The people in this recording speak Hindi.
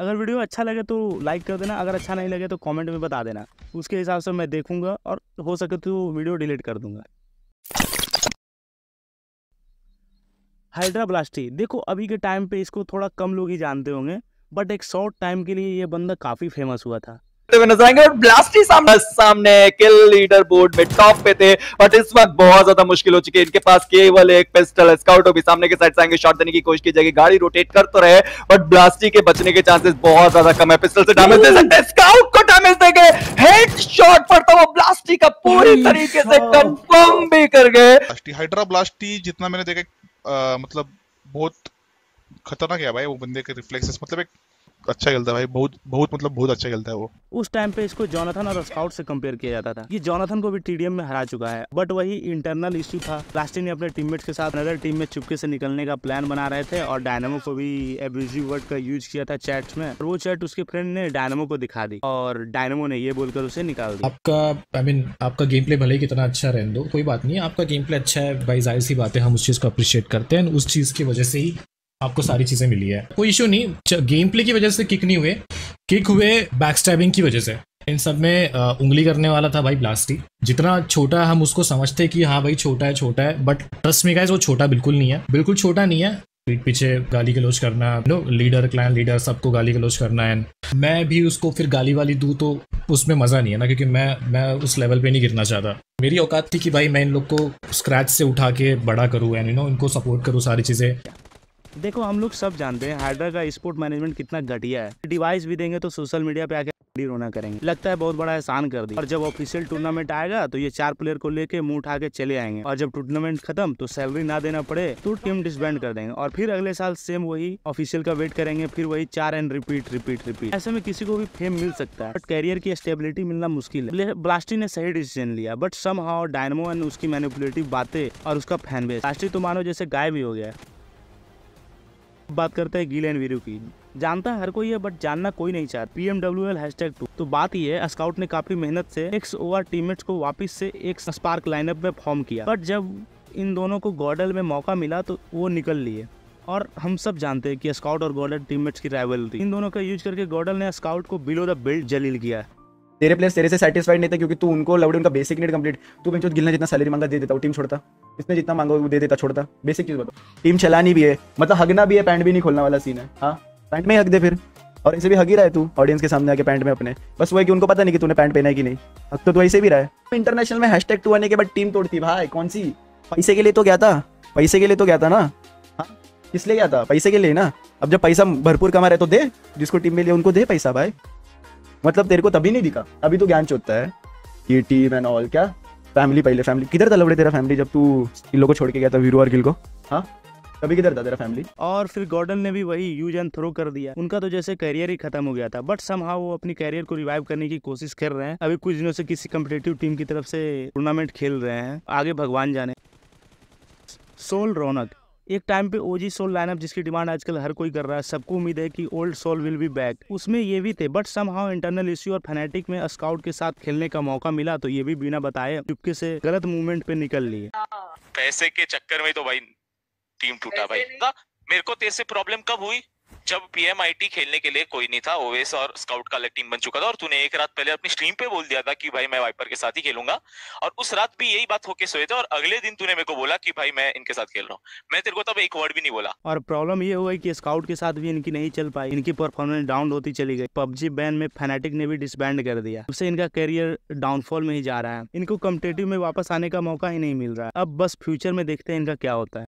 अगर वीडियो अच्छा लगे तो लाइक कर देना अगर अच्छा नहीं लगे तो कमेंट में बता देना उसके हिसाब से मैं देखूंगा और हो सके तो वीडियो डिलीट कर दूंगा हाइड्राब्लास्टी देखो अभी के टाइम पे इसको थोड़ा कम लोग ही जानते होंगे बट एक शॉर्ट टाइम के लिए ये बंदा काफ़ी फेमस हुआ था करते हुए नजर आएंगे और ब्लास्टी सामने सामने किल लीडर बोर्ड में टॉप पे थे बट इस वक्त बहुत ज्यादा मुश्किल हो चुकी है इनके पास केवल एक पिस्टल स्काउट भी सामने के साइड से आएंगे शॉट देने की कोशिश की जाएगी गाड़ी रोटेट कर तो रहे बट ब्लास्टी के बचने के चांसेस बहुत ज्यादा कम है पिस्टल से डैमेज दे सकते हैं स्काउट को डैमेज देंगे हेड शॉट पर तो वो ब्लास्टी का पूरी तरीके से कंफर्म भी कर गए हाइड्रा ब्लास्टी जितना मैंने देखा मतलब बहुत खतरनाक है भाई वो बंदे के रिफ्लेक्सेस मतलब एक अच्छा खेलता है भाई बहुत बहुत मतलब बहुत अच्छा खेलता है वो उस टाइम पे इसको जोनाथन और स्काउट से कंपेयर किया जाता था ये जोनाथन को भी टीडीएम में हरा चुका है बट वही इंटरनल इश्यू था प्लास्टिक ने अपने टीममेट्स के साथ अनदर टीम में चुपके से निकलने का प्लान बना रहे थे और डायनामो को भी एब्यूजिव वर्ड का यूज किया था चैट में और वो चैट उसके फ्रेंड ने डायनामो को दिखा दी और डायनामो ने ये बोलकर उसे निकाल दिया आपका आई मीन आपका गेम प्ले भले ही कितना अच्छा रहने दो कोई बात नहीं आपका गेम प्ले अच्छा है भाई जाहिर सी बात है हम उस चीज़ को अप्रिशिएट करते हैं उस चीज़ की वजह से ही आपको सारी चीज़ें मिली है कोई इशू नहीं गेम प्ले की वजह से किक नहीं हुए किक हुए बैक स्टैबिंग की वजह से इन सब में आ, उंगली करने वाला था भाई ब्लास्टी जितना छोटा हम उसको समझते कि हाँ भाई छोटा है छोटा है बट ट्रस्ट में गाइस वो छोटा बिल्कुल नहीं है बिल्कुल छोटा नहीं है पीठ पीछे गाली गलोच करना नो लीडर क्लाइन लीडर सबको गाली गलोच करना है मैं भी उसको फिर गाली वाली दूँ तो उसमें मज़ा नहीं है ना क्योंकि मैं मैं उस लेवल पे नहीं गिरना चाहता मेरी औकात थी कि भाई मैं इन लोग को स्क्रैच से उठा के बड़ा करूँ एंड यू नो इनको सपोर्ट करूँ सारी चीज़ें देखो हम लोग सब जानते हैं हाइड्रा का स्पोर्ट मैनेजमेंट कितना घटिया है डिवाइस भी देंगे तो सोशल मीडिया पे आके रोना करेंगे लगता है बहुत बड़ा एहसान कर दिया और जब ऑफिशियल टूर्नामेंट आएगा तो ये चार प्लेयर को लेके मुंह उठा के चले आएंगे और जब टूर्नामेंट खत्म तो सैलरी ना देना पड़े तो टीम डिसबैंड कर देंगे और फिर अगले साल सेम वही ऑफिशियल का वेट करेंगे फिर वही चार एंड रिपीट रिपीट रिपीट ऐसे में किसी को भी फेम मिल सकता है बट कैरियर की स्टेबिलिटी मिलना मुश्किल है ब्लास्टी ने सही डिसीजन लिया but somehow Dynamo and उसकी मैनिपुलेटिव बातें और उसका फैन बेस ब्लास्टी तो मानो जैसे गायब ही हो गया बात करते हैं गिल एंड वीरू की जानता हर कोई है बट जानना कोई नहीं चाहता P M W L hash two तो बात ये है स्काउट ने काफी मेहनत से एक्स ओवर टीममेट्स को वापस से एक स्पार्क लाइनअप में फॉर्म किया बट जब इन दोनों को गॉडल में मौका मिला तो वो निकल लिए और हम सब जानते हैं कि स्काउट और गॉडल टीममेट्स की राइवल थी इन दोनों का यूज करके गॉडल ने स्काउट को बिलो द बिल्ड जलील किया तेरे प्लेस तेरे से सेटिस्फाइड नहीं थे क्योंकि तू उनको लवड़ी उनका बेसिक नीड कंप्लीट तू बेचो तो गिलना जितना सैलरी मांगा दे देता हूँ टीम छोड़ता इसने जितना मांगा वो दे देता छोड़ता बेसिक चीज़ बताओ टीम चलानी भी है मतलब हगना भी है पैंट भी नहीं खोलना वाला सीन है हाँ पैंट में ही हक दे फिर और इसे भी हगी रहा है तू ऑडियंस के सामने आके पैंट में अपने बस वो है कि उनको पता नहीं कि तूने पैंट पहना है कि नहीं हक तो तू ऐसे भी रहा है इंटरनेशनल तो में हैश टू आने के बाद टीम तोड़ती भाई कौन सी पैसे के लिए तो गया था पैसे के लिए तो गया था ना हाँ किस लिए गया था पैसे के लिए ना अब जब पैसा भरपूर कमा रहे तो दे जिसको टीम में लिए उनको दे पैसा भाई मतलब तेरे को तभी नहीं दिखा अभी तो ज्ञान चोटता है ये टीम एंड ऑल क्या फैमिली पहले फैमिली किधर था लवड़े तेरा फैमिली जब तू इन लोगों को छोड़ के गया था वीरू और गिल को हाँ तभी किधर था तेरा फैमिली और फिर गॉर्डन ने भी वही यूज एंड थ्रो कर दिया उनका तो जैसे करियर ही खत्म हो गया था बट समहा वो अपनी करियर को रिवाइव करने की कोशिश कर रहे हैं अभी कुछ दिनों से किसी कम्पिटेटिव टीम की तरफ से टूर्नामेंट खेल रहे हैं आगे भगवान जाने सोल रौनक एक टाइम पे ओजी सोल लाइनअप जिसकी डिमांड आजकल हर कोई कर रहा है सबको उम्मीद है कि old Soul will be back उसमें ये भी थे but somehow internal issue और फेनेटिक में स्काउट के साथ खेलने का मौका मिला तो ये भी बिना बताए चुपके से गलत मूवमेंट पे निकल लिए पैसे के चक्कर में तो भाई टीम टूटा भाई मेरे को तेज से प्रॉब्लम कब हुई जब पीएमआईटी खेलने के लिए कोई नहीं था ओवेस और स्काउट का अलग टीम बन चुका था और तूने एक रात पहले अपनी स्ट्रीम पे बोल दिया था कि भाई मैं वाइपर के साथ ही खेलूंगा और उस रात भी यही बात होके सोए थे और अगले दिन तूने मेरे को बोला कि भाई मैं इनके साथ खेल रहा हूँ मैं तेरे को तब एक वर्ड भी नहीं बोला और प्रॉब्लम ये हुआ कि स्काउट के साथ भी इनकी नहीं चल पाई इनकी परफॉर्मेंस डाउन होती चली गई पबजी बैन में फेनेटिक ने भी डिसबैंड कर दिया उससे इनका करियर डाउनफॉल में ही जा रहा है इनको कम्पिटेटिव में वापस आने का मौका ही नहीं मिल रहा है अब बस फ्यूचर में देखते हैं इनका क्या होता है